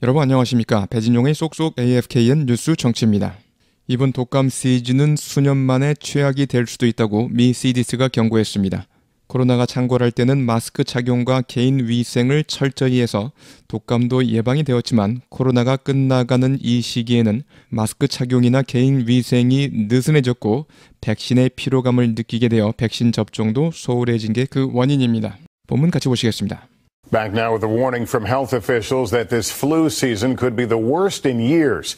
여러분 안녕하십니까. 배진용의 쏙쏙 AFKN 뉴스 정치입니다. 이번 독감 시즌은 수년 만에 최악이 될 수도 있다고 미 CDC가 경고했습니다. 코로나가 창궐할 때는 마스크 착용과 개인 위생을 철저히 해서 독감도 예방이 되었지만 코로나가 끝나가는 이 시기에는 마스크 착용이나 개인 위생이 느슨해졌고 백신의 피로감을 느끼게 되어 백신 접종도 소홀해진 게 그 원인입니다. 본문 같이 보시겠습니다. Back now with a warning from health officials that this flu season could be the worst in years.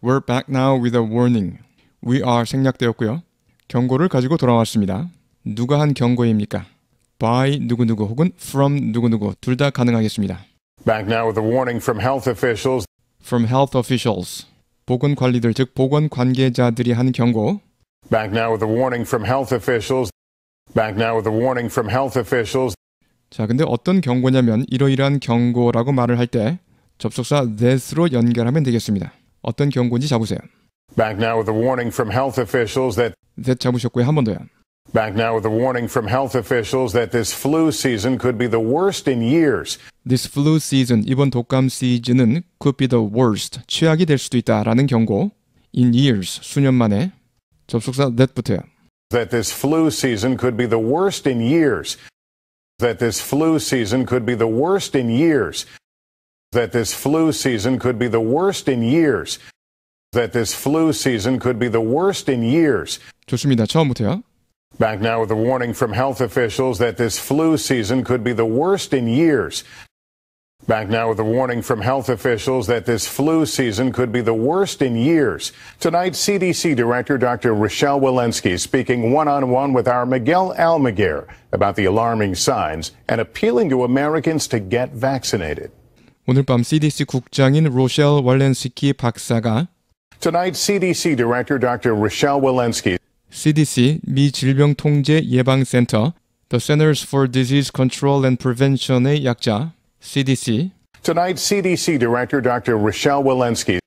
We're back now with a warning. We are 생략되었고요. 경고를 가지고 돌아왔습니다. 누가 한 경고입니까? by 누구누구 혹은 from 누구누구 둘 다 가능하겠습니다. Back now with a warning from health officials. from health officials. 보건 관리들 즉 보건 한 경고. Back now with a warning from health officials. Back now with a warning from health officials. 자, 근데 어떤 경고냐면 이러이러한 경고라고 말을 할 때 접속사 this로 연결하면 되겠습니다. 어떤 경고인지 잡으세요. Back now with a warning from health officials that that 잡으셨고요. 한 번 더요. Back now with a warning from health officials that this flu season could be the worst in years. This flu season 이번 독감 시즌은 could be the worst 최악이 될 수도 있다라는 경고. In years 수년 만에 접속사 that부터요. That this flu season could be the worst in years. that this flu season could be the worst in years. That this flu season could be the worst in years. That this flu season could be the worst in years. 좋습니다. 처음부터요. Back now with a warning from health officials that this flu season could be the worst in years. Back now with a warning from health officials that this flu season could be the worst in years. Tonight, CDC Director Dr. Rochelle Walensky speaking one on one with our Miguel Almaguer about the alarming signs and appealing to Americans to get vaccinated. 오늘 밤 CDC 국장인 로셸 왈렌스키 박사가 Tonight, CDC Director Dr. Rochelle Walensky CDC 미 질병통제 예방센터 The Centers for Disease Control and Prevention의 약자 CDC. Tonight, CDC Director Dr. Rochelle Walensky.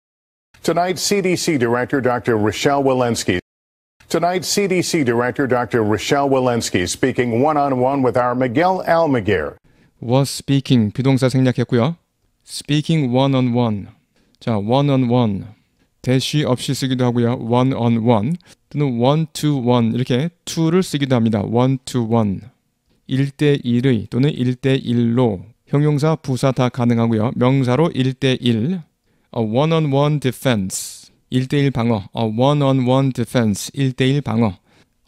Tonight, CDC Director Dr. Rochelle Walensky. Tonight, CDC Director Dr. Rochelle Walensky speaking one-on-one with our Miguel Almaguer. Was speaking 비동사 생략했고요. Speaking one-on-one. -on -one. 자, one-on-one. 대시 없이 쓰기도 하고요. one-on-one -on -one. 이렇게 two를 쓰기도 합니다. one-to-one. -one. on one 또는 one to one 이렇게 two를 쓰기도 합니다 one to 1대1로 형용사, 부사 다 가능하고요. 명사로 1대1, one-on-one defense, 1대1 방어, one-on-one defense, 1대1 방어,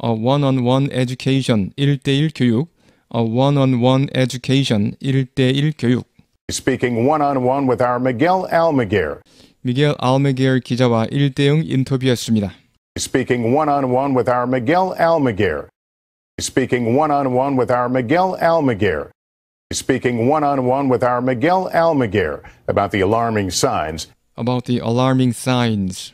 one-on-one education, 1대1 교육, one-on-one education, 1대1 교육. Speaking one-on-one with our Miguel Almaguer. 미겔 알메겔 기자와 1대0 인터뷰했습니다. Speaking one-on-one with our Miguel Almaguer. Speaking one-on-one with our Miguel Almaguer. speaking one on one with our Miguel Almaguer about the alarming signs. About the alarming signs.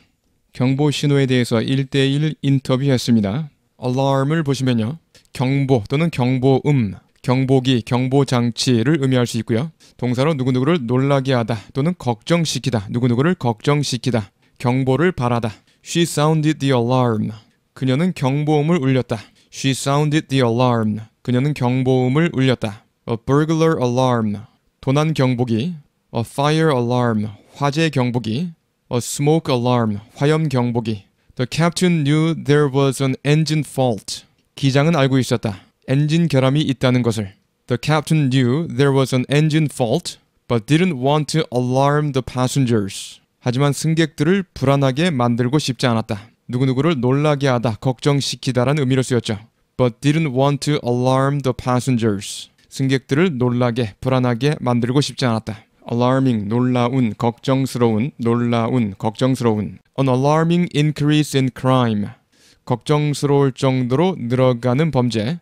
경보 신호에 대해서 1대1 인터뷰했습니다. alarm을 보시면요. 경보 또는 경보음, 경보기, 경보장치를 의미할 수 있고요. 동사로 누구누구를 놀라게 하다 또는 걱정시키다, 누구누구를 걱정시키다, 경보를 바라다. She sounded the alarm. 그녀는 경보음을 울렸다. She sounded the alarm. 그녀는 경보음을 울렸다. a burglar alarm, 도난 경보기, a fire alarm, 화재 경보기, a smoke alarm, 화염 경보기. The captain knew there was an engine fault. 기장은 알고 있었다. 엔진 결함이 있다는 것을. The captain knew there was an engine fault, but didn't want to alarm the passengers. 하지만 승객들을 불안하게 만들고 싶지 않았다. 누구누구를 놀라게 하다, 걱정시키다라는 의미로 쓰였죠. But didn't want to alarm the passengers. 승객들을 놀라게 불안하게 만들고 싶지 않았다. alarming 놀라운 걱정스러운 놀라운 걱정스러운 an alarming increase in crime 걱정스러울 정도로 늘어가는 범죄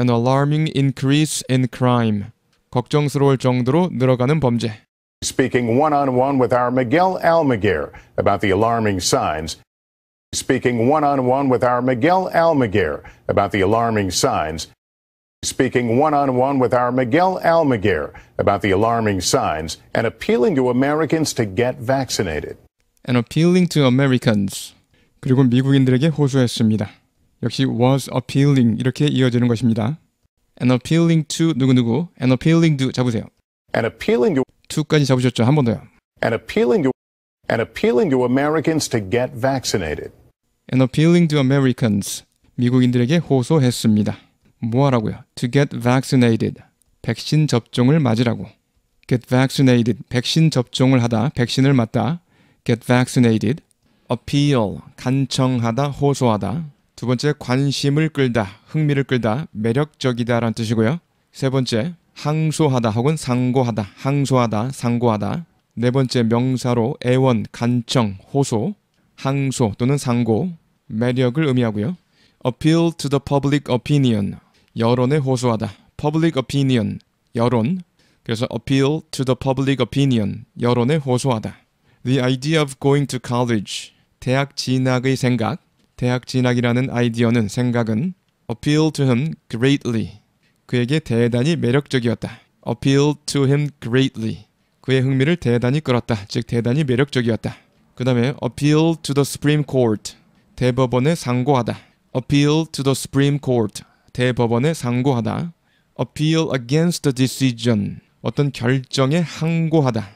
an alarming increase in crime 걱정스러울 정도로 늘어가는 범죄 Speaking one-on-one -on -one with our Miguel Almaguer about the alarming signs Speaking one-on-one -on -one with our Miguel Almaguer about the alarming signs speaking one on one with our Miguel Almaguer about the alarming signs and appealing to Americans to get vaccinated. And appealing to Americans. 그리고 미국인들에게 호소했습니다. 역시 was appealing 이렇게 이어지는 것입니다. And appealing to 누구누구 and appealing to 잡으세요. And appealing to to까지 잡으셨죠. 한 번 더요. And appealing to and appealing to Americans to get vaccinated. And appealing to Americans 미국인들에게 호소했습니다. 뭐 하라고요? To get vaccinated. 백신 접종을 맞으라고. Get vaccinated. 백신 접종을 하다. 백신을 맞다. Get vaccinated. Appeal. 간청하다. 호소하다. 두 번째 관심을 끌다. 흥미를 끌다. 매력적이다라는 뜻이고요. 세 번째 항소하다 혹은 상고하다. 항소하다. 상고하다. 네 번째 명사로 애원, 간청, 호소, 항소 또는 상고, 매력을 의미하고요. appeal to the public opinion, 여론에 호소하다. public opinion 여론. 그래서 appeal to the public opinion 여론에 호소하다. The idea of going to college 대학 진학의 생각. 대학 진학이라는 아이디어는 생각은 appeal to him greatly 그에게 대단히 매력적이었다. appeal to him greatly 그의 흥미를 대단히 끌었다. 즉 대단히 매력적이었다. 그 다음에 appeal to the Supreme Court 대법원에 상고하다. appeal to the Supreme Court 대법원에 상고하다. appeal against the decision 어떤 결정에 항고하다.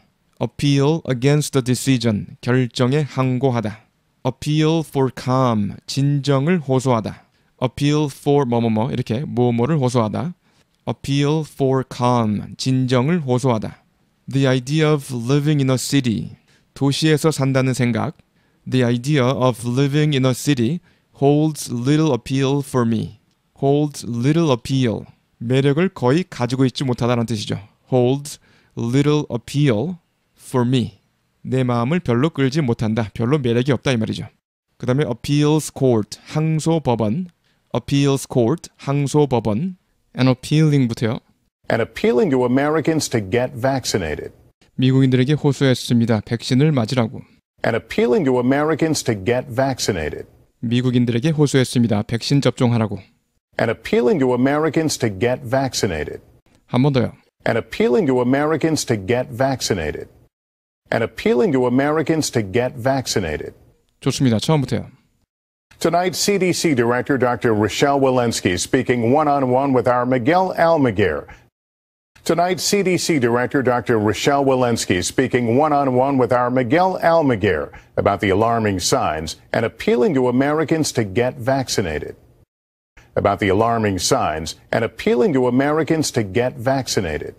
appeal against the decision 결정에 항고하다. appeal for calm 진정을 호소하다. appeal for 뭐뭐뭐 이렇게 뭐뭐를 호소하다. appeal for calm 진정을 호소하다. the idea of living in a city 도시에서 산다는 생각 the idea of living in a city holds little appeal for me holds little appeal. 매력을 거의 가지고 있지 못하다는 뜻이죠. holds little appeal for me. 내 마음을 별로 끌지 못한다. 별로 매력이 없다 이 말이죠. 그 다음에 appeals court 항소 법원 appeals court 항소 법원 and appealing부터요. And appealing to Americans to get vaccinated. 미국인들에게 호소했습니다. 백신을 맞으라고. And appealing to Americans to get vaccinated. 미국인들에게 호소했습니다. 백신 접종하라고. and appealing to Americans to get vaccinated. And appealing to Americans to get vaccinated. And appealing to Americans to get vaccinated. 좋습니다. 처음부터요. Tonight, CDC Director Dr. Rochelle Walensky speaking one-on-one with our Miguel Almaguer. Tonight, CDC Director Dr. Rochelle Walensky speaking one -on -one with our Miguel Almaguer about the alarming signs and appealing to Americans to get vaccinated about the alarming signs and appealing to Americans to get vaccinated.